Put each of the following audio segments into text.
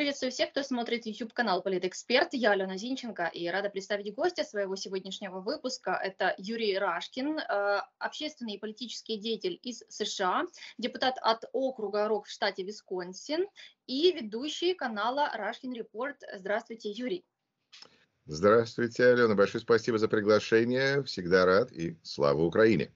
Приветствую всех, кто смотрит YouTube-канал «Политэксперт». Я Алена Зинченко и рада представить гостя своего сегодняшнего выпуска. Это Юрий Рашкин, э, общественный и политический деятель из США, депутат от округа РОК в штате Висконсин и ведущий канала «Рашкин Репорт». Здравствуйте, Юрий. Здравствуйте, Алена. Большое спасибо за приглашение. Всегда рад и слава Украине.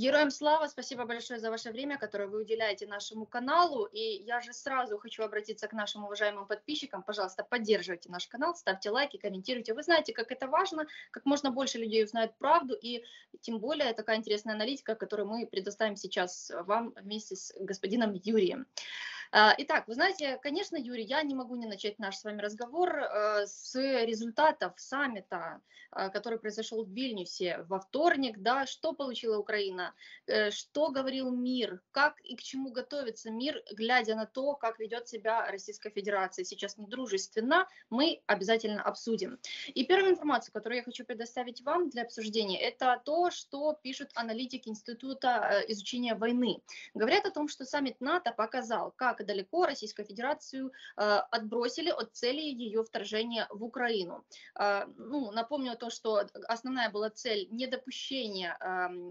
Героям слава, спасибо большое за ваше время, которое вы уделяете нашему каналу. И я же сразу хочу обратиться к нашим уважаемым подписчикам. Пожалуйста, поддерживайте наш канал, ставьте лайки, комментируйте. Вы знаете, как это важно, как можно больше людей узнают правду. И тем более такая интересная аналитика, которую мы предоставим сейчас вам вместе с господином Юрием. А, итак, вы знаете, конечно, Юрий, я не могу не начать наш с вами разговор э, с результатов саммита, э, который произошел в Вильнюсе во вторник. Да, что получила Украина, э, что говорил мир, как и к чему готовится мир, глядя на то, как ведет себя Российская Федерация сейчас недружественно, мы обязательно обсудим. И первая информация, которую я хочу предоставить вам для обсуждения, это то, что пишут аналитики Института изучения войны. Говорят о том, что саммит НАТО показал, как как далеко Российскую Федерацию а, отбросили от цели ее вторжения в Украину. А, ну, напомню то, что основная была цель недопущения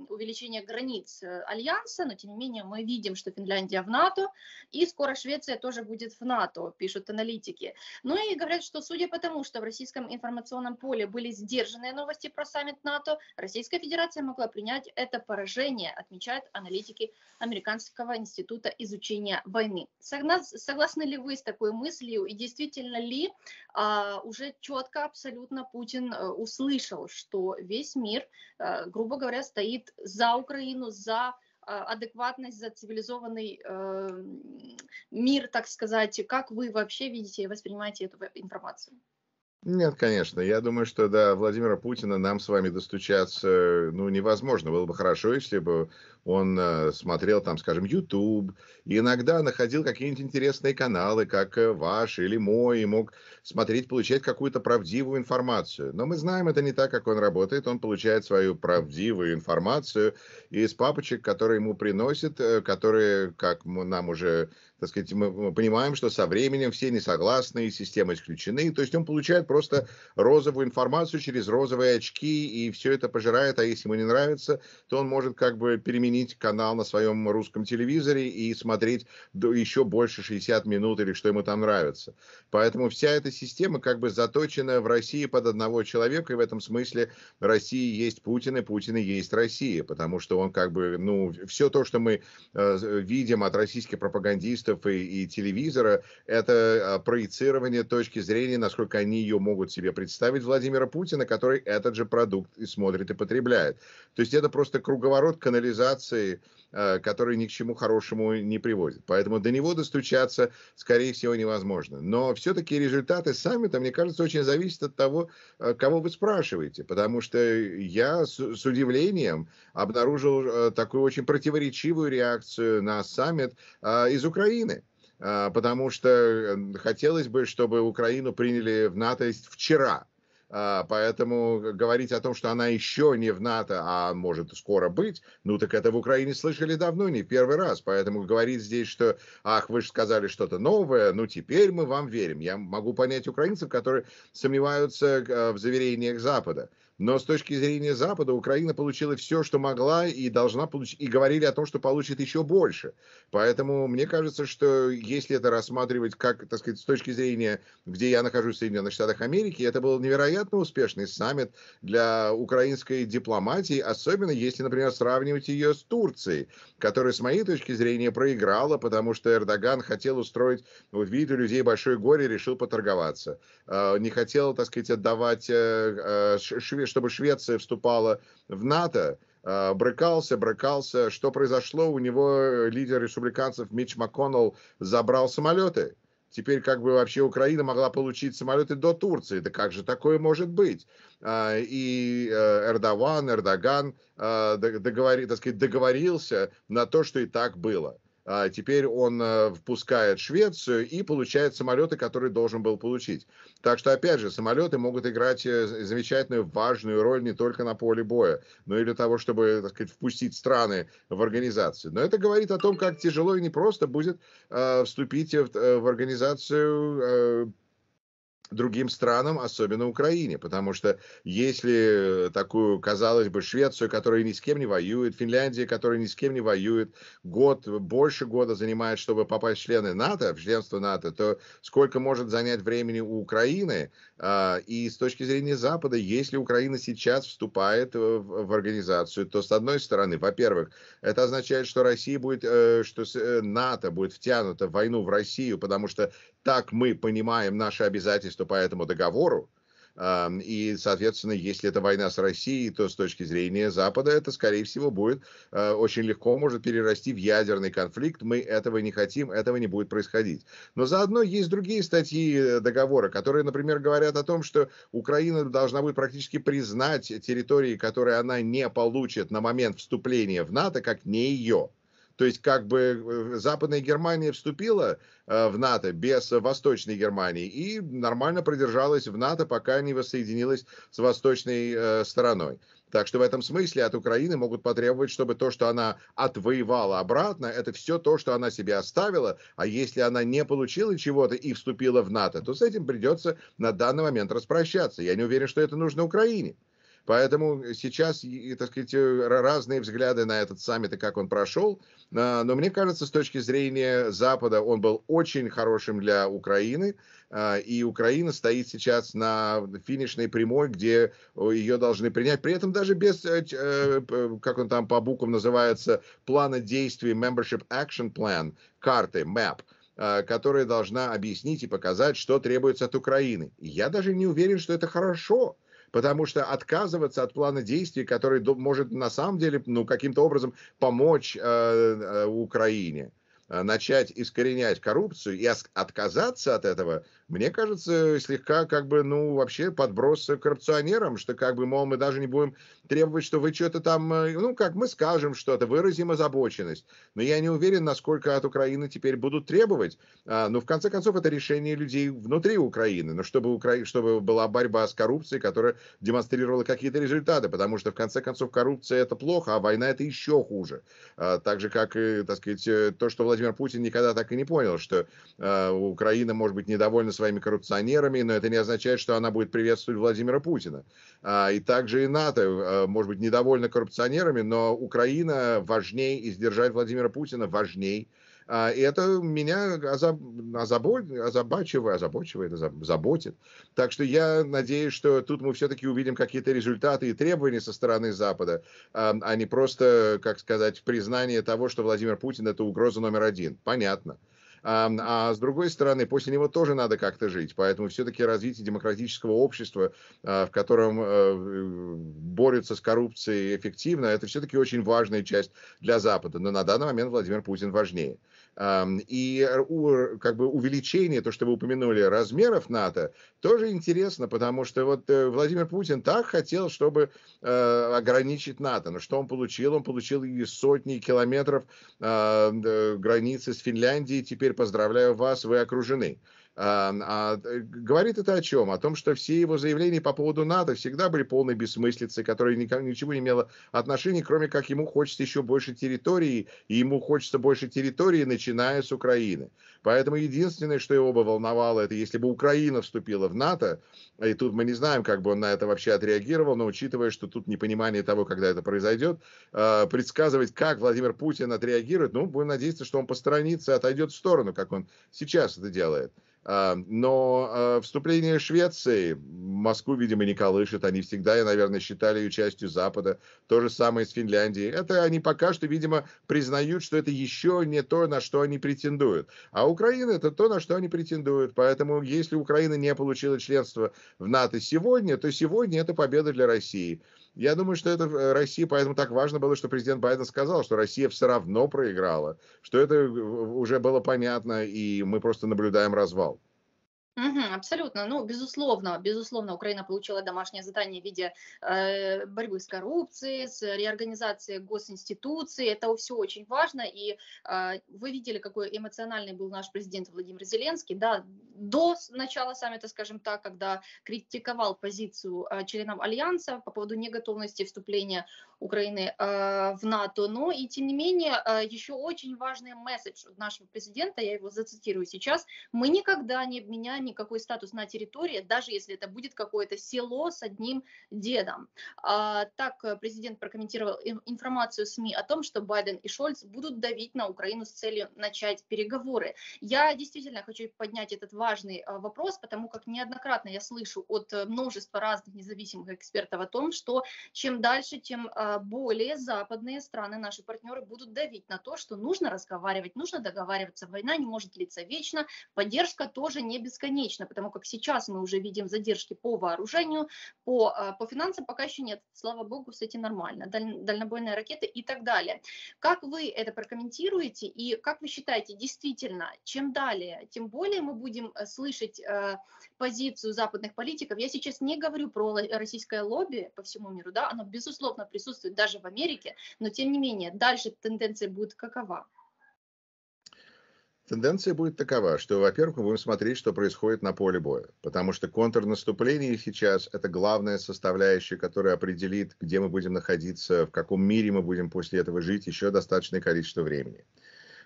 увеличения границ э, Альянса, но тем не менее мы видим, что Финляндия в НАТО, и скоро Швеция тоже будет в НАТО, пишут аналитики. Ну и говорят, что судя по тому, что в российском информационном поле были сдержанные новости про саммит НАТО, Российская Федерация могла принять это поражение, отмечают аналитики Американского института изучения войны. Согласны ли вы с такой мыслью и действительно ли а, уже четко абсолютно Путин э, услышал, что весь мир, а, грубо говоря, стоит за Украину, за а, адекватность, за цивилизованный а, мир, так сказать? Как вы вообще видите и воспринимаете эту информацию? Нет, конечно. Я думаю, что до Владимира Путина нам с вами достучаться ну, невозможно. Было бы хорошо, если бы он э, смотрел, там, скажем, YouTube, и иногда находил какие-нибудь интересные каналы, как э, ваш или мой, и мог смотреть, получать какую-то правдивую информацию. Но мы знаем, это не так, как он работает. Он получает свою правдивую информацию из папочек, которые ему приносят, э, которые, как нам уже так сказать, мы понимаем, что со временем все несогласные, системы исключены. То есть он получает просто розовую информацию через розовые очки и все это пожирает. А если ему не нравится, то он может как бы переменить канал на своем русском телевизоре и смотреть еще больше 60 минут или что ему там нравится. Поэтому вся эта система как бы заточена в России под одного человека. И в этом смысле России есть Путин и Путин и есть Россия. Потому что он как бы, ну, все то, что мы э, видим от российских пропагандистов, журналистов и, и телевизора, это а, проецирование точки зрения, насколько они ее могут себе представить Владимира Путина, который этот же продукт и смотрит и потребляет. То есть это просто круговорот канализации Э, который ни к чему хорошему не приводит. Поэтому до него достучаться, скорее всего, невозможно. Но все-таки результаты саммита, мне кажется, очень зависят от того, э, кого вы спрашиваете. Потому что я с удивлением обнаружил э, такую очень противоречивую реакцию на саммит из Украины потому что хотелось бы, чтобы Украину приняли в НАТО вчера. А, поэтому говорить о том, что она еще не в НАТО, а может скоро быть, ну так это в Украине слышали давно, не первый раз. Поэтому говорить здесь, что ах, вы же сказали что-то новое, ну теперь мы вам верим. Я могу понять украинцев, которые сомневаются в заверениях Запада. Но с точки зрения Запада Украина получила все, что могла и должна получить, и говорили о том, что получит еще больше. Поэтому мне кажется, что если это рассматривать как, так сказать, с точки зрения, где я нахожусь в Соединенных Штатах Америки, это был невероятно успешный саммит для украинской дипломатии, особенно если, например, сравнивать ее с Турцией, которая, с моей точки зрения, проиграла, потому что Эрдоган хотел устроить, ну, вот видите, у людей большое горе, решил поторговаться. Э, не хотел, так сказать, отдавать э, э, шве чтобы Швеция вступала в НАТО, э, брыкался, брыкался. Что произошло? У него э, лидер республиканцев Митч МакКоннелл забрал самолеты. Теперь как бы вообще Украина могла получить самолеты до Турции. Да как же такое может быть? А, и э, Эрдоган, Эрдоган договор, так сказать, договорился на то, что и так было. А теперь он э, впускает Швецию и получает самолеты, которые должен был получить. Так что, опять же, самолеты могут играть э, замечательную, важную роль не только на поле боя, но и для того, чтобы, так сказать, впустить страны в организацию. Но это говорит о том, как тяжело и непросто будет э, вступить в, в организацию другим странам, особенно Украине, потому что если э, такую, казалось бы, Швецию, которая ни с кем не воюет, Финляндия, которая ни с кем не воюет, год, больше года занимает, чтобы попасть в члены НАТО, в членство НАТО, то сколько может занять времени у Украины? А, и с точки зрения Запада, если Украина сейчас вступает э, в организацию, то с одной стороны, во-первых, это означает, что Россия будет, э, что НАТО будет втянута в войну в Россию, потому что так мы понимаем наши обязательства по этому договору. Эм, и, соответственно, если это война с Россией, то с точки зрения Запада это, скорее всего, будет э, очень легко может перерасти в ядерный конфликт. Мы этого не хотим, этого не будет происходить. Но заодно есть другие статьи э, договора, которые, например, говорят о том, что Украина должна будет практически признать территории, которые она не получит на момент вступления в НАТО, как не ее. То есть как бы э, Западная Германия вступила э, в НАТО без Восточной Германии и нормально продержалась в НАТО, пока не воссоединилась с Восточной э, стороной. Так что в этом смысле от Украины могут потребовать, чтобы то, что она отвоевала обратно, это все то, что она себе оставила. А если она не получила чего-то и вступила в НАТО, то с этим придется на данный момент распрощаться. Я не уверен, что это нужно Украине. Поэтому э, сейчас, и, так сказать, э, разные взгляды на этот саммит и как он прошел. А, но мне кажется, с точки зрения Запада, он был очень хорошим для Украины. А, и Украина стоит сейчас на финишной прямой, где ее должны принять. При этом даже без, э, как он там по буквам называется, плана действий, Membership Action Plan, карты, MAP а, которая должна объяснить и показать, что требуется от Украины. я даже не уверен, что это хорошо потому что отказываться от плана действий, который может на самом деле ну, каким-то образом помочь э, э Украине, Э, начать искоренять коррупцию и отказаться от этого, мне кажется, слегка как бы, ну, вообще подброс коррупционерам, что как бы, мол, мы даже не будем требовать, что вы что-то там, э, ну, как мы скажем что-то, выразим озабоченность. Но я не уверен, насколько от Украины теперь будут требовать. А, ну, в конце концов, это решение людей внутри Украины, но чтобы, Укра... чтобы была борьба с коррупцией, которая демонстрировала какие-то результаты, потому что, в конце концов, коррупция это плохо, а война это еще хуже. А, так же, как, так сказать, э, то, что Владимир Владимир Путин никогда так и не понял, что э, Украина может быть недовольна своими коррупционерами, но это не означает, что она будет приветствовать Владимира Путина. А, и также и НАТО э, может быть недовольна коррупционерами, но Украина важнее и сдержать Владимира Путина важнее а, и это меня озабочивает, озабочивает, заботит. Так что я надеюсь, что тут мы все-таки увидим какие-то результаты и требования со стороны Запада, а, а не просто, как сказать, признание того, что Владимир Путин – это угроза номер один. Понятно. А, а с другой стороны, после него тоже надо как-то жить. Поэтому все-таки развитие демократического общества, в котором э, борются с коррупцией эффективно, это все-таки очень важная часть для Запада. Но на данный момент Владимир Путин важнее. И как бы увеличение, то, что вы упомянули, размеров НАТО, тоже интересно, потому что вот э, Владимир Путин так хотел, чтобы э, ограничить НАТО. Но что он получил? Он получил и сотни километров а, границы с Финляндией. Теперь поздравляю вас, вы окружены. А, а, э, говорит это о чем? О том, что все его заявления по поводу НАТО всегда были полной бессмыслицей, которая ничего не имела отношения, кроме как ему хочется еще больше территории, и ему хочется больше территории, начиная с Украины. Поэтому единственное, что его бы волновало, это если бы Украина вступила в НАТО, и тут мы не знаем, как бы он на это вообще отреагировал, но учитывая, что тут непонимание того, когда это произойдет, а, предсказывать, как Владимир Путин отреагирует, ну, будем надеяться, что он посторонится, отойдет в сторону, как он сейчас это делает. А, но а, вступление Швеции Москву, видимо, не колышет. Они всегда, я наверное, считали ее частью Запада. То же самое с Финляндией. Это они пока что, видимо, признают, что это еще не то, на что они претендуют. А Украина это то, на что они претендуют. Поэтому, если Украина не получила членство в НАТО сегодня, то сегодня это победа для России. Я думаю, что это э, России поэтому так важно было, что президент Байден сказал, что Россия все равно проиграла, что это э, уже было понятно, и мы просто наблюдаем развал. Угу, абсолютно. Ну, безусловно, безусловно, Украина получила домашнее задание в виде э, борьбы с коррупцией, с реорганизацией госинституций. Это все очень важно. И э, вы видели, какой эмоциональный был наш президент Владимир Зеленский. Да, до начала саммита, скажем так, когда критиковал позицию э, членов Альянса по поводу неготовности вступления Украины э, в НАТО. Но и тем не менее, э, еще очень важный месседж нашего президента, я его зацитирую сейчас, мы никогда не обменяем никакой статус на территории, даже если это будет какое-то село с одним дедом. А, так э, президент прокомментировал информацию СМИ о том, что Байден и Шольц будут давить на Украину с целью начать переговоры. Я действительно хочу поднять этот важный э, вопрос, потому как неоднократно я слышу от э, множества разных независимых экспертов о том, что чем дальше, тем более западные страны, наши партнеры будут давить на то, что нужно разговаривать, нужно договариваться, война не может длиться вечно, поддержка тоже не бесконечна бесконечно, потому как сейчас мы уже видим задержки по вооружению, по, а, по финансам пока еще нет. Слава богу, с этим нормально. Даль, дальнобойные ракеты и так далее. Как вы это прокомментируете и как вы считаете, действительно, чем далее, тем более мы будем э, слышать э, позицию западных политиков. Я сейчас не говорю про российское лобби по всему миру, да, оно безусловно присутствует даже в Америке, но тем не менее, дальше тенденция будет какова? Тенденция будет такова, что, во-первых, мы будем смотреть, что происходит на поле боя, потому что контрнаступление сейчас – это главная составляющая, которая определит, где мы будем находиться, в каком мире мы будем после этого жить еще достаточное количество времени.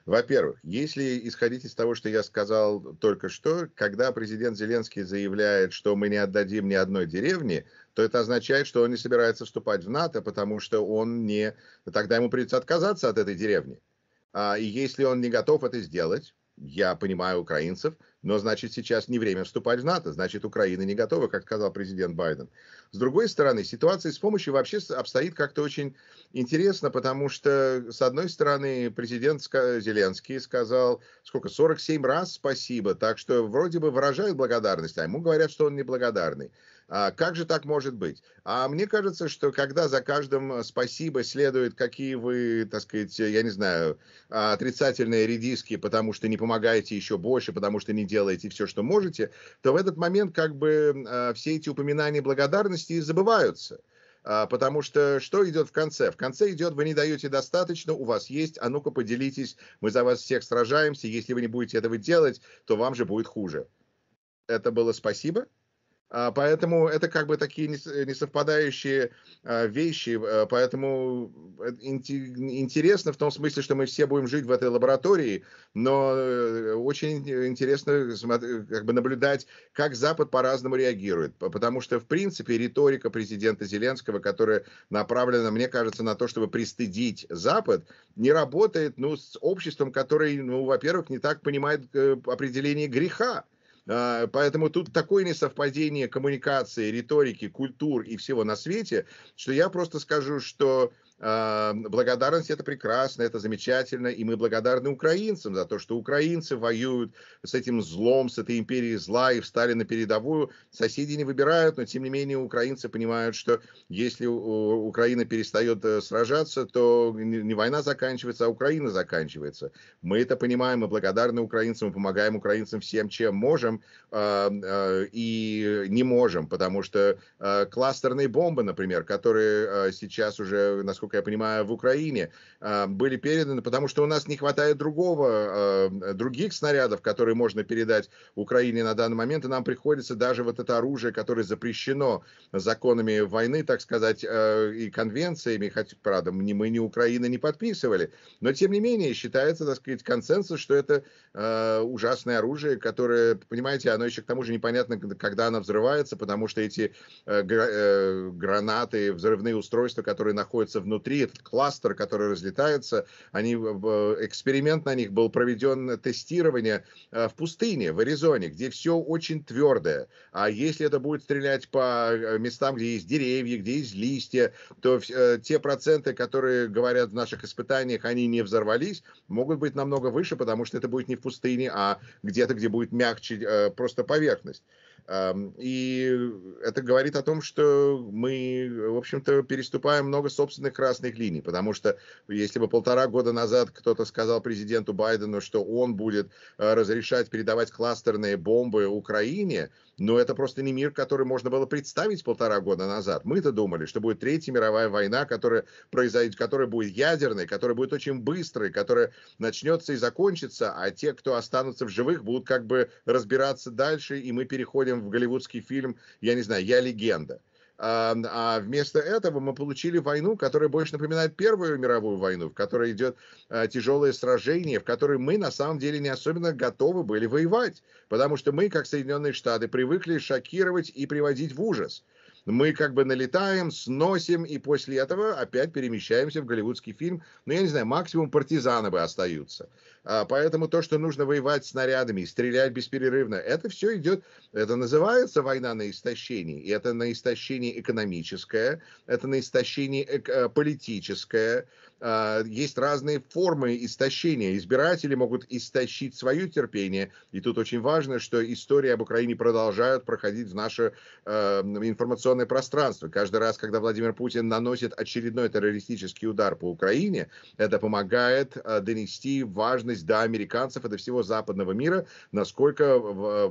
Во-первых, если исходить из того, что я сказал только что, когда президент Зеленский заявляет, что мы не отдадим ни одной деревни, то это означает, что он не собирается вступать в НАТО, потому что он не... Тогда ему придется отказаться от этой деревни. А, и если он не готов это сделать, я понимаю украинцев, но значит сейчас не время вступать в НАТО, значит Украина не готова, как сказал президент Байден. С другой стороны, ситуация с помощью вообще обстоит как-то очень интересно, потому что, с одной стороны, президент Зеленский сказал, сколько, 47 раз спасибо, так что вроде бы выражает благодарность, а ему говорят, что он неблагодарный. А как же так может быть? А мне кажется, что когда за каждым э, спасибо следует, какие вы, так сказать, э, я не знаю, а, отрицательные редиски, потому что не помогаете еще больше, потому что не делаете все, что можете, то в этот момент как бы э, все эти упоминания благодарности подробности и забываются. А, потому что что идет в конце? В конце идет, вы не даете достаточно, у вас есть, а ну-ка поделитесь, мы за вас всех сражаемся, если вы не будете этого делать, то вам же будет хуже. Это было спасибо? А, поэтому это как бы такие э, несовпадающие а, вещи. А, поэтому э, интересно в том смысле, что мы все будем жить в этой лаборатории, но э, очень интересно как бы наблюдать, как Запад по-разному реагирует. Потому что, в принципе, риторика президента Зеленского, которая направлена, мне кажется, на то, чтобы пристыдить Запад, не работает ну, с обществом, которое, ну, во-первых, не так понимает определение греха. А, поэтому тут такое несовпадение коммуникации, риторики, культур и всего на свете, что я просто скажу, что а, благодарность это прекрасно, это замечательно, и мы благодарны украинцам за то, что украинцы воюют с этим злом, с этой империей зла и встали на передовую. Соседи не выбирают, но тем не менее украинцы понимают, что если Украина перестает э, сражаться, то не война заканчивается, а Украина заканчивается. Мы это понимаем, мы благодарны украинцам, мы помогаем украинцам всем, чем можем можем эм, э, и не можем, потому что э, кластерные бомбы, например, которые э, сейчас уже, насколько я понимаю, в Украине, были переданы, потому что у нас не хватает другого, других снарядов, которые можно передать Украине на данный момент, и нам приходится даже вот это оружие, которое запрещено законами войны, так сказать, и конвенциями, хоть, правда, мы не Украина не подписывали, но тем не менее считается, так сказать, консенсус, что это ужасное оружие, которое, понимаете, понимаете, оно еще к тому же непонятно, когда она взрывается, потому что эти э, э, гранаты, взрывные устройства, которые находятся внутри, этот кластер, который разлетается, они, эксперимент на них был проведен, э, тестирование в пустыне, в Аризоне, где все очень твердое. А если это будет стрелять по местам, где есть деревья, где есть листья, то те проценты, которые говорят в наших испытаниях, они не взорвались, могут быть намного выше, потому что это будет не в пустыне, а где-то, где будет мягче Э, просто поверхность. И это говорит о том, что мы, в общем-то, переступаем много собственных красных линий, потому что если бы полтора года назад кто-то сказал президенту Байдену, что он будет э, разрешать передавать кластерные бомбы Украине, но это просто не мир, который можно было представить полтора года назад. Мы-то думали, что будет Третья мировая война, которая произойдет, которая будет ядерной, которая будет очень быстрой, которая начнется и закончится, а те, кто останутся в живых, будут как бы разбираться дальше, и мы переходим снимали в голливудский фильм, я не знаю, «Я легенда». А, а вместо этого мы получили войну, которая больше напоминает Первую мировую войну, в которой идет а, тяжелое сражение, в которой мы на самом деле не особенно готовы были воевать, потому что мы, как Соединенные Штаты, привыкли шокировать и приводить в ужас мы как бы налетаем, сносим, и после этого опять перемещаемся в голливудский фильм. Ну, я не знаю, максимум партизаны бы остаются. А, поэтому то, что нужно воевать снарядами стрелять бесперерывно, это все идет, это называется война на истощении. И это на истощении экономическое, это на истощении эк- э, политическое, а, есть разные формы истощения. Избиратели могут истощить свое терпение. И тут очень важно, что истории об Украине продолжают проходить в наше э, информационное пространство. Каждый раз, когда Владимир Путин наносит очередной террористический удар по Украине, это помогает э, донести важность до американцев и до всего западного мира, насколько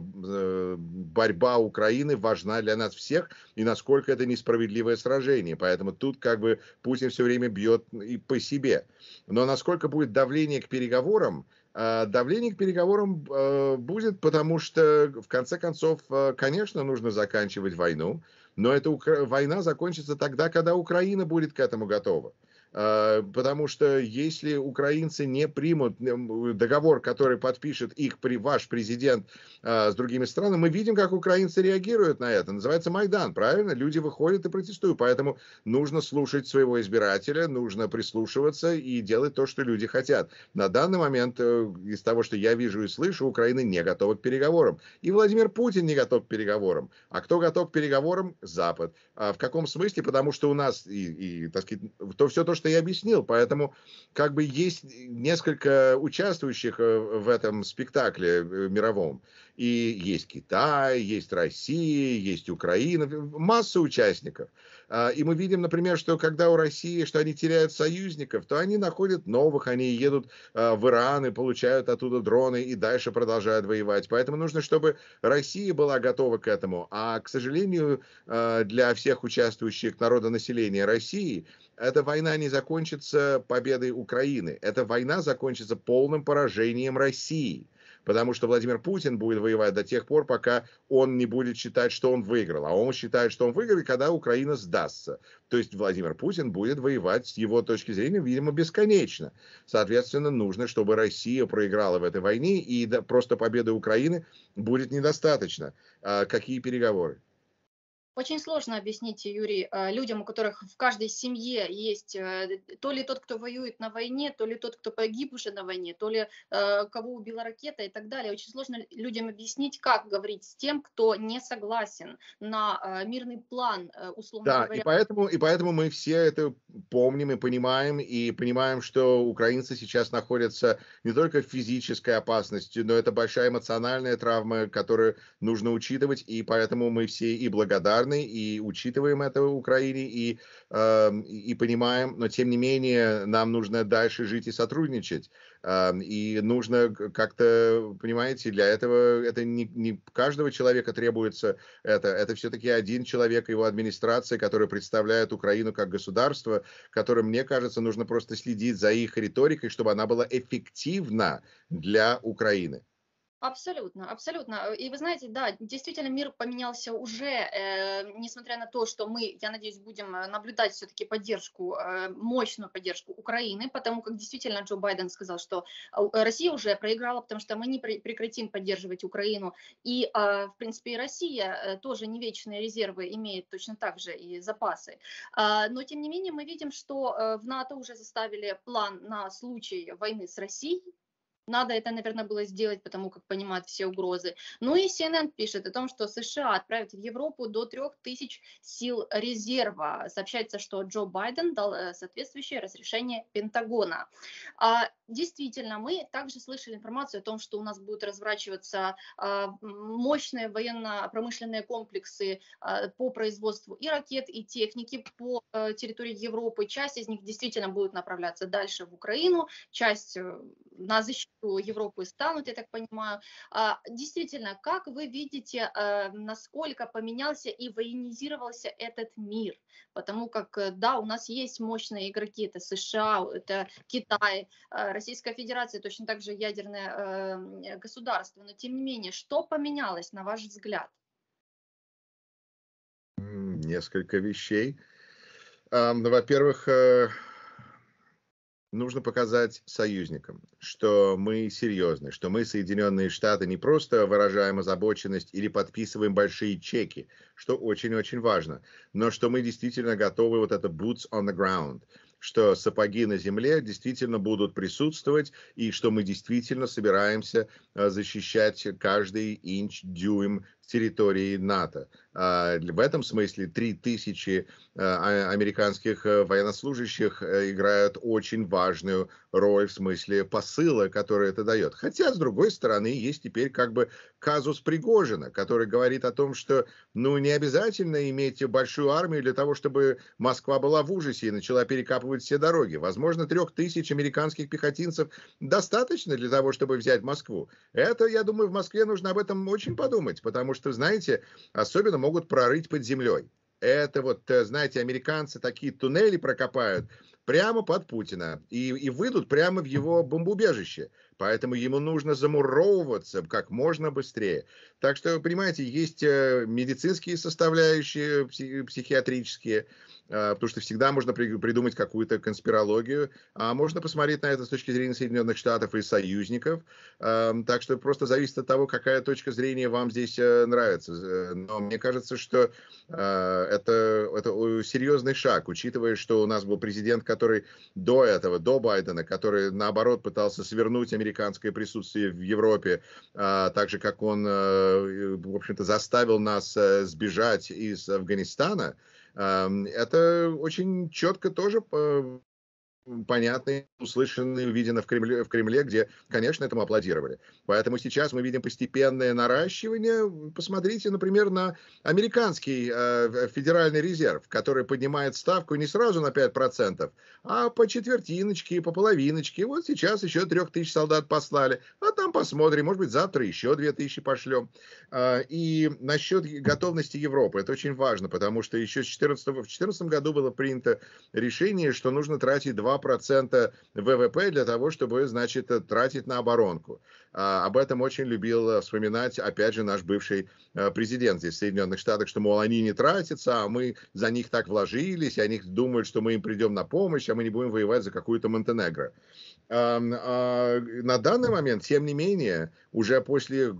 э, борьба Украины важна для нас всех и насколько это несправедливое сражение. Поэтому тут как бы Путин все время бьет и по себе. Но насколько будет давление к переговорам, э, давление к переговорам э, будет, потому что, в конце концов, э, конечно, нужно заканчивать войну, но эта война закончится тогда, когда Украина будет к этому готова. Э, потому что если украинцы не примут э, договор, который подпишет их ваш президент э, с другими странами, мы видим, как украинцы реагируют на это. Называется Майдан, правильно? Люди выходят и протестуют. Поэтому нужно слушать своего избирателя, нужно прислушиваться и делать то, что люди хотят. На данный момент, из того, что я вижу и слышу, Украина не готова к переговорам. И Владимир Путин не готов к переговорам. А кто готов к переговорам? Запад. А в каком смысле? Потому что у нас, и, и так сказать, то все то, что я объяснил. Поэтому как бы есть несколько участвующих э, в этом спектакле э, мировом. И есть Китай, есть Россия, есть Украина, масса участников. А, и мы видим, например, что когда у России, что они теряют союзников, то они находят новых, они едут а, в Иран и получают оттуда дроны и дальше продолжают воевать. Поэтому нужно, чтобы Россия была готова к этому. А, к сожалению, а, для всех участвующих народонаселения России – эта война не закончится победой Украины. Эта война закончится полным поражением России. Потому что Владимир Путин будет воевать до тех пор, пока он не будет считать, что он выиграл. А он считает, что он выиграл, когда Украина сдастся. То есть Владимир Путин будет воевать, с его точки зрения, видимо, бесконечно. Соответственно, нужно, чтобы Россия проиграла в этой войне, и просто победы Украины будет недостаточно. А какие переговоры? Очень сложно объяснить, Юрий, э, людям, у которых в каждой семье есть э, то ли тот, кто воюет на войне, то ли тот, кто погиб уже на войне, то ли э, кого убила ракета и так далее. Очень сложно людям объяснить, как говорить с тем, кто не согласен на мирный план, условно да, говоря. И поэтому, и поэтому мы все это помним и понимаем, и понимаем, что украинцы сейчас находятся не только в физической опасности, но это большая эмоциональная травма, которую нужно учитывать, и поэтому мы все и благодарны благодарны и учитываем это в Украине и, э, и понимаем, но тем не менее нам нужно дальше жить и сотрудничать. Э, и нужно как-то, понимаете, для этого это не, не каждого человека требуется это. Это все-таки один человек, его администрация, которая представляет Украину как государство, которым, мне кажется, нужно просто следить за их риторикой, чтобы она была эффективна для Украины. Абсолютно, абсолютно. Э, и вы знаете, да, действительно мир поменялся уже, э, несмотря на то, что мы, я надеюсь, будем э, наблюдать все-таки поддержку, э, мощную поддержку Украины, потому как действительно Джо Байден сказал, что э, Россия уже проиграла, потому что мы не при, прекратим поддерживать Украину. И, э, в принципе, и Россия э, тоже не вечные резервы имеет точно так же и запасы. Э, но, тем не менее, мы видим, что э, в НАТО уже заставили план на случай войны с Россией, надо это, наверное, было сделать, потому как понимают все угрозы. Ну и CNN пишет о том, что США отправят в Европу до 3000 сил резерва. Сообщается, что Джо Байден дал э, соответствующее разрешение Пентагона. А, действительно, мы также слышали информацию о том, что у нас будут разворачиваться а, мощные военно-промышленные комплексы а, по производству и ракет, и техники по а, территории Европы. Часть из них действительно будет направляться дальше в Украину, часть э, на защиту Европы станут, я так понимаю. А, действительно, как вы видите, э, насколько поменялся и военизировался этот мир? Потому как, э, да, у нас есть мощные игроки, это США, это Китай, э, Российская Федерация, точно так же ядерное государство, но тем не менее, что поменялось, на ваш взгляд? Несколько вещей. Ну, во-первых, нужно показать союзникам, что мы серьезны, что мы, Соединенные Штаты, не просто выражаем озабоченность или подписываем большие чеки, что очень-очень важно, но что мы действительно готовы вот это boots on the ground, что сапоги на земле действительно будут присутствовать и что мы действительно собираемся э, защищать каждый инч, дюйм территории НАТО. А, в этом смысле 3000 а, а, американских э, военнослужащих э, играют очень важную роль в смысле посыла, который это дает. Хотя, с другой стороны, есть теперь как бы казус Пригожина, который говорит о том, что ну не обязательно иметь большую армию для того, чтобы Москва была в ужасе и начала перекапывать все дороги. Возможно, трех тысяч американских пехотинцев достаточно для того, чтобы взять Москву. Это, я думаю, в Москве нужно об этом очень подумать, потому что что, знаете, особенно могут прорыть под землей. Это вот, э, знаете, американцы такие туннели прокопают прямо под Путина и, и выйдут прямо в его бомбоубежище поэтому ему нужно замуровываться как можно быстрее. Так что, понимаете, есть э, медицинские составляющие, психиатрические, э, потому что всегда можно придумать какую-то конспирологию, а можно посмотреть на это с точки зрения Соединенных Штатов и союзников. Эм, так что просто зависит от того, какая точка зрения вам здесь э, нравится. Но мне кажется, что это, это серьезный шаг, учитывая, что у нас был президент, который до этого, до Байдена, который, наоборот, пытался свернуть американскую американское присутствие в Европе, а, так же, как он, э, э, в общем-то, заставил нас э, сбежать из Афганистана, эм, это очень четко тоже понятно, услышано и увидено в Кремле, в Кремле, где, конечно, этому аплодировали. Поэтому сейчас мы видим постепенное наращивание. Посмотрите, например, на американский э, федеральный резерв, который поднимает ставку не сразу на 5%, а по четвертиночке, по половиночке. Вот сейчас еще трех тысяч солдат послали, а там посмотрим, может быть, завтра еще две тысячи пошлем. Э, и насчет готовности Европы, это очень важно, потому что еще с 14, в 2014 году было принято решение, что нужно тратить 2 2% ВВП для того, чтобы, значит, э, тратить на оборонку. А, об этом очень любил э, вспоминать, опять же, наш бывший э, президент здесь в Соединенных Штатах, что, мол, они не тратятся, а мы за них так вложились, и они думают, что мы им придем на помощь, а мы не будем воевать за какую-то Монтенегро. А, на данный момент, тем не менее, уже после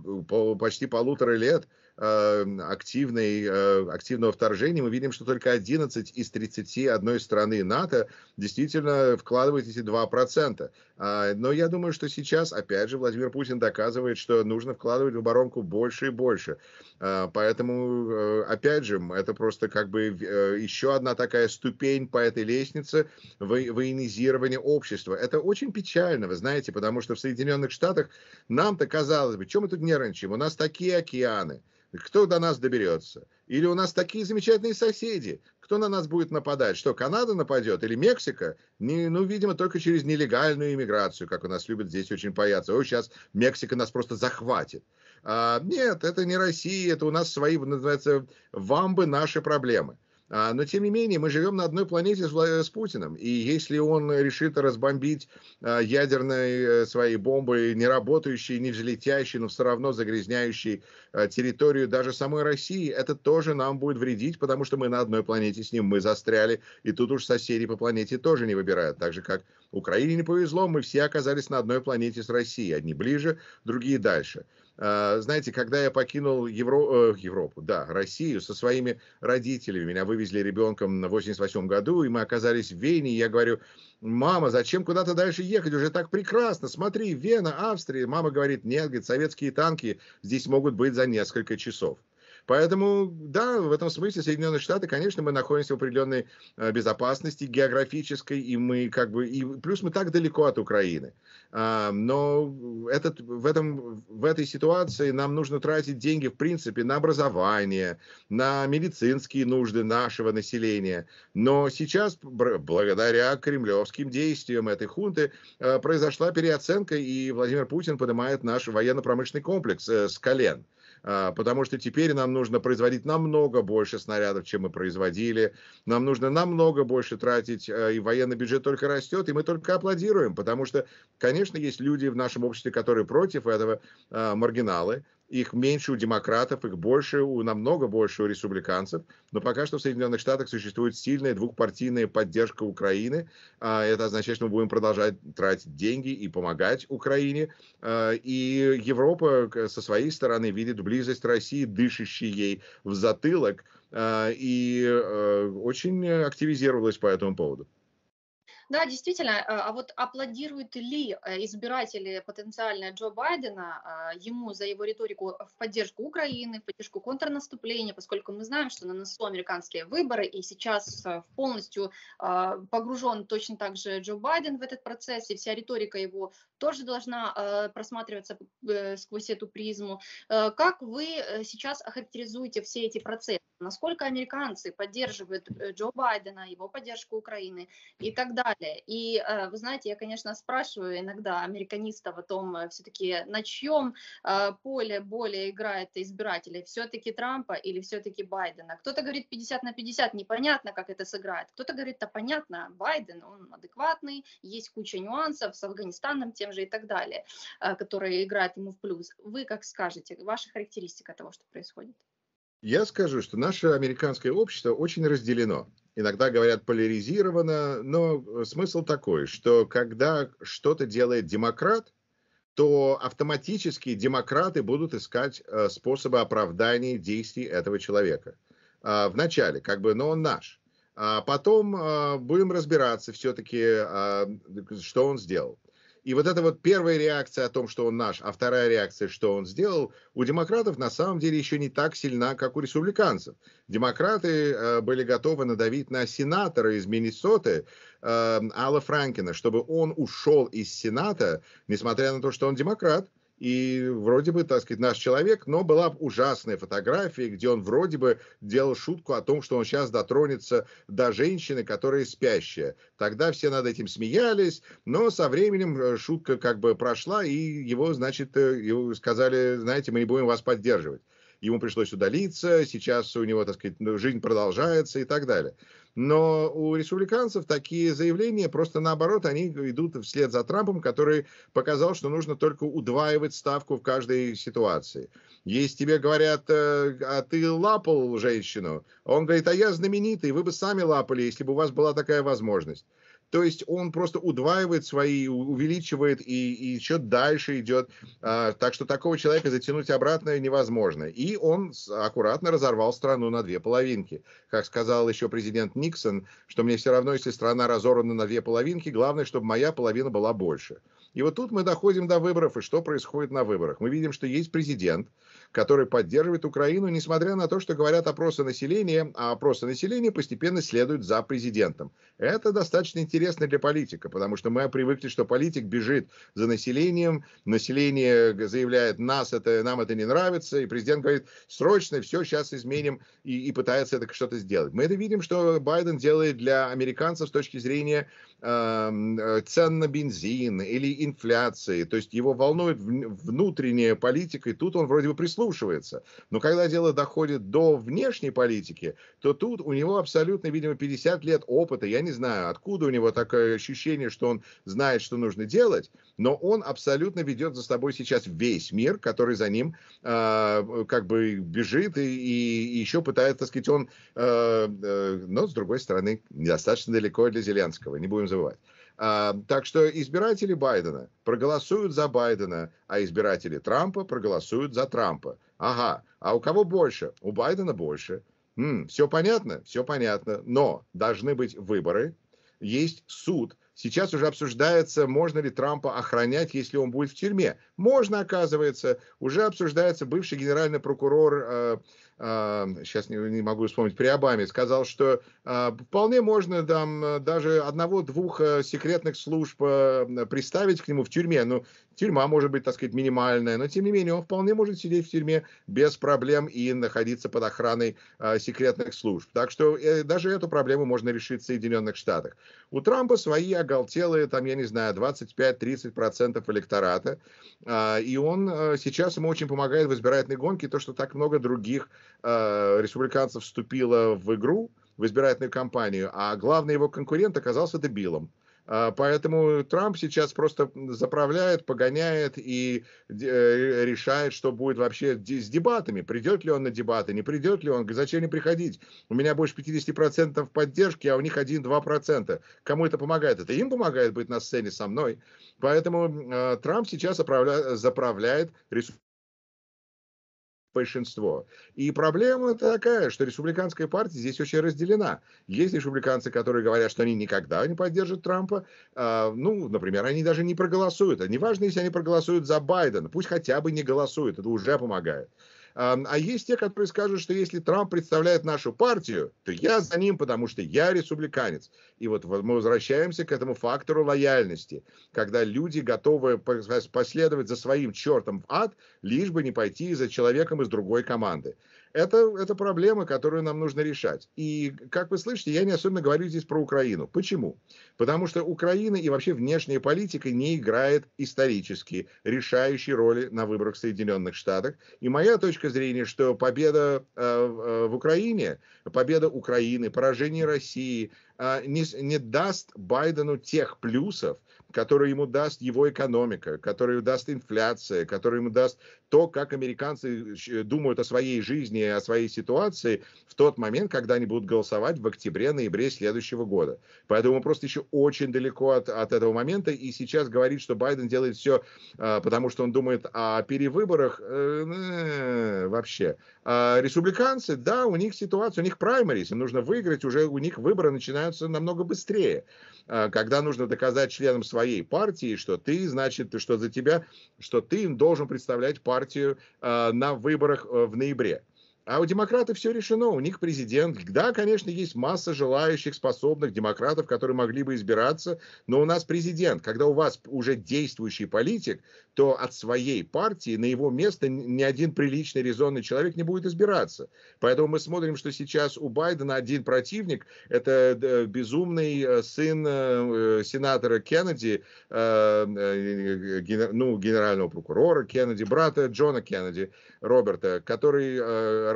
почти полутора лет Эм, активной, э, активного вторжения, мы видим, что только 11 из 31 страны НАТО действительно вкладывает эти 2%. А, но я думаю, что сейчас, опять же, Владимир Путин доказывает, что нужно вкладывать в оборонку больше и больше. А, поэтому, э, опять же, это просто как бы э, еще одна такая ступень по этой лестнице военизирования общества. Это очень печально, вы знаете, потому что в Соединенных Штатах нам-то казалось бы, чем мы тут нервничаем, у нас такие океаны кто до нас доберется? Или у нас такие замечательные соседи? Кто на нас будет нападать? Что, Канада нападет? Или Мексика? Не, ну, видимо, только через нелегальную иммиграцию, как у нас любят здесь очень паяться. Ой, сейчас Мексика нас просто захватит. А, нет, это не Россия, это у нас свои, называется, вам бы наши проблемы. А, но, тем не менее, мы живем на одной планете с, с Путиным. И если он решит разбомбить а, ядерные э, свои бомбы, не работающие, не взлетящей, но все равно загрязняющие а, территорию даже самой России, это тоже нам будет вредить, потому что мы на одной планете с ним, мы застряли. И тут уж соседи по планете тоже не выбирают. Так же, как Украине не повезло, мы все оказались на одной планете с Россией. Одни ближе, другие дальше. А, знаете, когда я покинул Евро... Э, Европу, да, Россию со своими родителями, меня вывезли ребенком в 88 году, и мы оказались в Вене, и я говорю, мама, зачем куда-то дальше ехать, уже так прекрасно, смотри, Вена, Австрия. Мама говорит, нет, говорит, советские танки здесь могут быть за несколько часов. Поэтому, да, в этом смысле Соединенные Штаты, конечно, мы находимся в определенной э, безопасности географической, и мы как бы, и плюс мы так далеко от Украины. А, но этот, в, этом, в этой ситуации нам нужно тратить деньги, в принципе, на образование, на медицинские нужды нашего населения. Но сейчас, благодаря кремлевским действиям этой хунты, э, произошла переоценка, и Владимир Путин поднимает наш военно-промышленный комплекс э, с колен. А, потому что теперь нам нужно производить намного больше снарядов, чем мы производили, нам нужно намного больше тратить, а, и военный бюджет только растет, и мы только аплодируем, потому что, конечно, есть люди в нашем обществе, которые против этого, а, маргиналы, их меньше у демократов, их больше, у, намного больше у республиканцев. Но пока что в Соединенных Штатах существует сильная двухпартийная поддержка Украины. А, это означает, что мы будем продолжать тратить деньги и помогать Украине. А, и Европа со своей стороны видит близость России, дышащей ей в затылок, а, и э, очень активизировалась по этому поводу. Да, действительно. Э, а вот аплодируют ли э, избиратели потенциально Джо Байдена э, ему за его риторику в поддержку Украины, в поддержку контрнаступления, поскольку мы знаем, что на носу американские выборы, и сейчас полностью погружен точно так же Джо Байден в этот процесс, и вся риторика его тоже должна просматриваться сквозь эту призму. Как вы сейчас охарактеризуете все эти процессы? насколько американцы поддерживают э, Джо Байдена, его поддержку Украины и так далее. И э, вы знаете, я, конечно, спрашиваю иногда американистов о том, э, все-таки на чьем поле более играет избиратели, все-таки Трампа или все-таки Байдена. Кто-то говорит 50 на 50, непонятно, как это сыграет. Кто-то говорит, да понятно, Байден, он адекватный, есть куча нюансов с Афганистаном тем же и так далее, которые играют ему в плюс. Вы как скажете, ваша характеристика того, что происходит? Я скажу, что наше американское общество очень разделено. Иногда говорят поляризировано, но э, смысл такой, что когда что-то делает демократ, то автоматически демократы будут искать э, способы оправдания действий этого человека. А, вначале, как бы, но он наш. А потом а, будем разбираться все-таки, а, что он сделал. И вот это вот первая реакция о том, что он наш, а вторая реакция, что он сделал, у демократов на самом деле еще не так сильна, как у республиканцев. Демократы э, были готовы надавить на сенатора из Миннесоты э, Алла Франкина, чтобы он ушел из Сената, несмотря на то, что он демократ и вроде бы, так сказать, наш человек, но была ужасная фотография, где он вроде бы делал шутку о том, что он сейчас дотронется до женщины, которая спящая. Тогда все над этим смеялись, но со временем э, шутка как бы прошла, и его, значит, э, его сказали, знаете, мы не будем вас поддерживать ему пришлось удалиться, сейчас у него, так сказать, ну, жизнь продолжается и так далее. Но у республиканцев такие заявления просто наоборот, они идут вслед за Трампом, который показал, что нужно только удваивать ставку в каждой ситуации. Если тебе говорят, э, а ты лапал женщину, он говорит, а я знаменитый, вы бы сами лапали, если бы у вас была такая возможность. То есть он просто удваивает свои, увеличивает и, и еще дальше идет. А, так что такого человека затянуть обратно невозможно. И он аккуратно разорвал страну на две половинки. Как сказал еще президент Никсон, что мне все равно, если страна разорвана на две половинки, главное, чтобы моя половина была больше. И вот тут мы доходим до выборов, и что происходит на выборах. Мы видим, что есть президент, который поддерживает Украину, несмотря на то, что говорят опросы населения, а опросы населения постепенно следуют за президентом. Это достаточно интересно для политика, потому что мы привыкли, что политик бежит за населением, население заявляет, нас это, нам это не нравится, и президент говорит, срочно все, сейчас изменим, и, и пытается это что-то сделать. Мы это видим, что Байден делает для американцев с точки зрения Эм, э, цен на бензин или инфляции. То есть его волнует внутренняя политика, и тут он вроде бы прислушивается. Но когда дело доходит до внешней политики, то тут у него абсолютно, видимо, 50 лет опыта. Я не знаю, откуда у него такое ощущение, что он знает, что нужно делать, но он абсолютно ведет за собой сейчас весь мир, который за ним э, как бы бежит и, и еще пытается, так сказать, он, э, э, но с другой стороны, недостаточно далеко для Зеленского. Не будем называть. А, так что избиратели Байдена проголосуют за Байдена, а избиратели Трампа проголосуют за Трампа. Ага, а у кого больше? У Байдена больше. М, все понятно? Все понятно. Но должны быть выборы, есть суд, Сейчас уже обсуждается, можно ли Трампа охранять, если он будет в тюрьме. Можно, оказывается. Уже обсуждается бывший генеральный прокурор, э, э, сейчас не, не могу вспомнить, при Обаме, сказал, что э, вполне можно там э, даже одного-двух э, секретных служб э, приставить к нему в тюрьме. Но ну, Тюрьма может быть, так сказать, минимальная, но тем не менее он вполне может сидеть в тюрьме без проблем и находиться под охраной э, секретных служб. Так что э, даже эту проблему можно решить в Соединенных Штатах. У Трампа свои оголтелые, там, я не знаю, 25-30% электората. Э, и он э, сейчас ему очень помогает в избирательной гонке то, что так много других э, республиканцев вступило в игру в избирательную кампанию, а главный его конкурент оказался дебилом. А, поэтому Трамп сейчас просто заправляет, погоняет и э, решает, что будет вообще с дебатами. Придет ли он на дебаты, не придет ли он, зачем не приходить. У меня больше 50% поддержки, а у них 1-2%. Кому это помогает? Это им помогает быть на сцене со мной. Поэтому э, Трамп сейчас заправляет, заправляет ресурсы большинство. И проблема такая, что республиканская партия здесь очень разделена. Есть республиканцы, которые говорят, что они никогда не поддержат Трампа. А, ну, например, они даже не проголосуют. А неважно, если они проголосуют за Байдена, пусть хотя бы не голосуют, это уже помогает. А есть те, которые скажут, что если Трамп представляет нашу партию, то я за ним, потому что я республиканец. И вот мы возвращаемся к этому фактору лояльности, когда люди готовы последовать за своим чертом в ад, лишь бы не пойти за человеком из другой команды. Это, это проблема, которую нам нужно решать. И, как вы слышите, я не особенно говорю здесь про Украину. Почему? Потому что Украина и вообще внешняя политика не играет исторически решающей роли на выборах в Соединенных Штатах. И моя точка зрения, что победа э, в э, Украине, победа Украины, поражение России – а, не, не даст Байдену тех плюсов, которые ему даст его экономика, которые даст инфляция, которые ему даст то, как американцы э, думают о своей жизни, о своей ситуации в тот момент, когда они будут голосовать в октябре-ноябре следующего года. Поэтому он просто еще очень далеко от, от этого момента. И сейчас говорит, что Байден делает все, а, потому что он думает о перевыборах, э, ну, э, вообще. А, республиканцы, да, у них ситуация, у них праймерис, им нужно выиграть, уже у них выборы начинают меняются намного быстрее. А, когда нужно доказать членам своей партии, что ты, значит, что за тебя, что ты должен представлять партию а, на выборах э, в ноябре. А у демократов все решено, у них президент. Да, конечно, есть масса желающих, способных демократов, которые могли бы избираться, но у нас президент. Когда у вас уже действующий политик, то от своей партии на его место ни один приличный, резонный человек не будет избираться. Поэтому мы смотрим, что сейчас у Байдена один противник, это э, безумный э, сын э, сенатора Кеннеди, ну, генерального прокурора Кеннеди, брата Джона Кеннеди, Роберта, который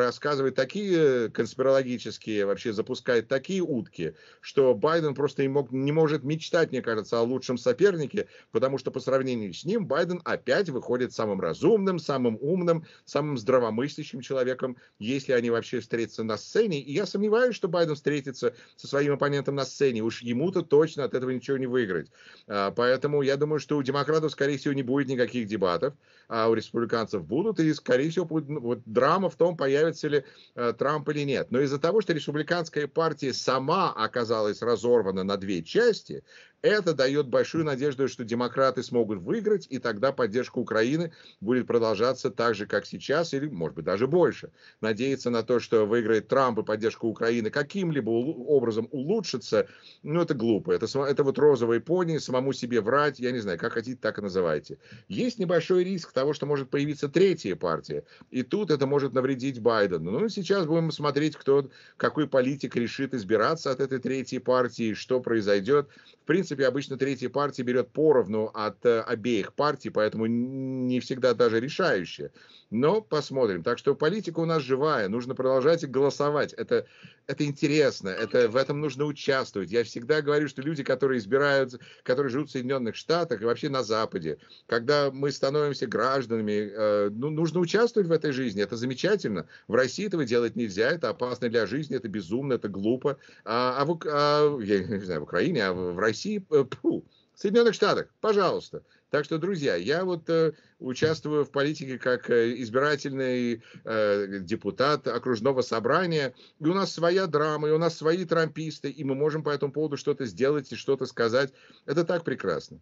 рассказывает такие э, конспирологические, вообще запускает такие утки, что Байден просто не, мог, не может мечтать, мне кажется, о лучшем сопернике, потому что по сравнению с ним Байден опять выходит самым разумным, самым умным, самым здравомыслящим человеком, если они вообще встретятся на сцене. И я сомневаюсь, что Байден встретится со своим оппонентом на сцене. Уж ему-то точно от этого ничего не выиграть. А, поэтому я думаю, что у демократов, скорее всего, не будет никаких дебатов, а у республиканцев будут, и, скорее всего, будет, ну, вот драма в том, появится понравится ли э, Трамп или нет. Но из-за того, что республиканская партия сама оказалась разорвана на две части, это дает большую надежду, что демократы смогут выиграть, и тогда поддержка Украины будет продолжаться так же, как сейчас, или, может быть, даже больше. Надеяться на то, что выиграет Трамп и поддержка Украины каким-либо образом улучшится, ну, это глупо. Это, это вот розовые пони, самому себе врать, я не знаю, как хотите, так и называйте. Есть небольшой риск того, что может появиться третья партия, и тут это может навредить Байдену Байдена. Ну, сейчас будем смотреть, кто, какой политик решит избираться от этой третьей партии, что произойдет. В принципе, обычно третья партия берет поровну от э, обеих партий, поэтому не всегда даже решающая. Но посмотрим. Так что политика у нас живая, нужно продолжать голосовать. Это, это интересно, это, в этом нужно участвовать. Я всегда говорю, что люди, которые избирают, которые живут в Соединенных Штатах и вообще на Западе, когда мы становимся гражданами, э, ну, нужно участвовать в этой жизни, это замечательно. В России этого делать нельзя, это опасно для жизни, это безумно, это глупо. А, а, в, а я не знаю, в Украине, а в, в России, э, пу, в Соединенных Штатах, пожалуйста. Так что, друзья, я вот э, участвую в политике как э, избирательный э, депутат окружного собрания, и у нас своя драма, и у нас свои трамписты, и мы можем по этому поводу что-то сделать и что-то сказать. Это так прекрасно.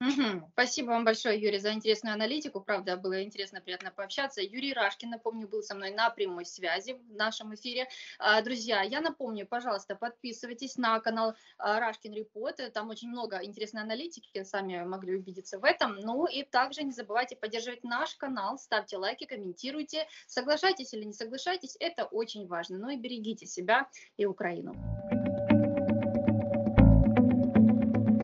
Угу. Спасибо вам большое, Юрий, за интересную аналитику. Правда, было интересно, приятно пообщаться. Юрий Рашкин, напомню, был со мной на прямой связи в нашем эфире. А, друзья, я напомню, пожалуйста, подписывайтесь на канал а, Рашкин Репорт. Там очень много интересной аналитики, сами могли убедиться в этом. Ну и также не забывайте поддерживать наш канал, ставьте лайки, комментируйте, соглашайтесь или не соглашайтесь, это очень важно. Ну и берегите себя и Украину.